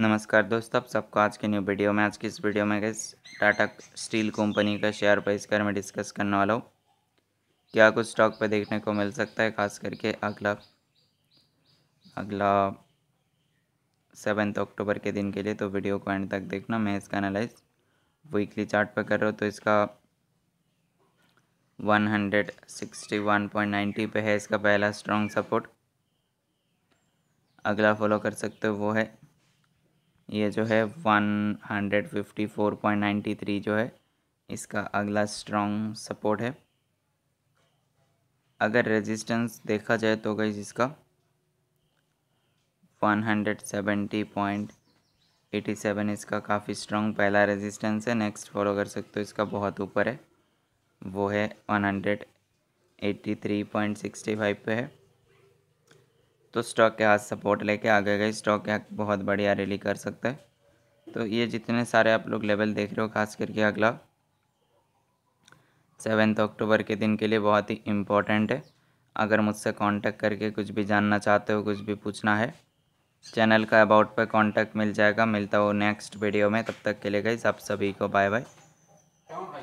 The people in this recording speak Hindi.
नमस्कार दोस्तों आप सबको आज के न्यू वीडियो में आज की इस वीडियो में गैस टाटा स्टील कंपनी का शेयर प्राइस कर मैं डिस्कस करने वाला हूँ क्या कुछ स्टॉक पे देखने को मिल सकता है खास करके अगला अगला सेवेंथ अक्टूबर के दिन के लिए तो वीडियो को एंड तक देखना मैं इसका एनालाइज वीकली चार्ट पर कर रहा हूँ तो इसका नाइन्टी पे है इसका पहला स्ट्रॉन्ग सपोर्ट अगला फॉलो कर सकते हो वो है ये जो है one hundred fifty four point ninety three जो है इसका अगला स्ट्रॉन्ग सपोर्ट है अगर रेजिस्टेंस देखा जाए तो गई इसका one hundred seventy point eighty seven इसका काफ़ी स्ट्रॉन्ग पहला रेजिस्टेंस है नेक्स्ट फॉलो कर सकते हो इसका बहुत ऊपर है वो है one hundred eighty three point sixty five पे है तो स्टॉक के हाथ सपोर्ट लेके आगे गए स्टॉक यहाँ बहुत बढ़िया रैली कर सकता है तो ये जितने सारे आप लोग लेवल देख रहे हो खास करके अगला सेवन्थ अक्टूबर के दिन के लिए बहुत ही इम्पोर्टेंट है अगर मुझसे कांटेक्ट करके कुछ भी जानना चाहते हो कुछ भी पूछना है चैनल का अबाउट पर कांटेक्ट मिल जाएगा मिलता हो नेक्स्ट वीडियो में तब तक के लिए गई आप सभी को बाय बाय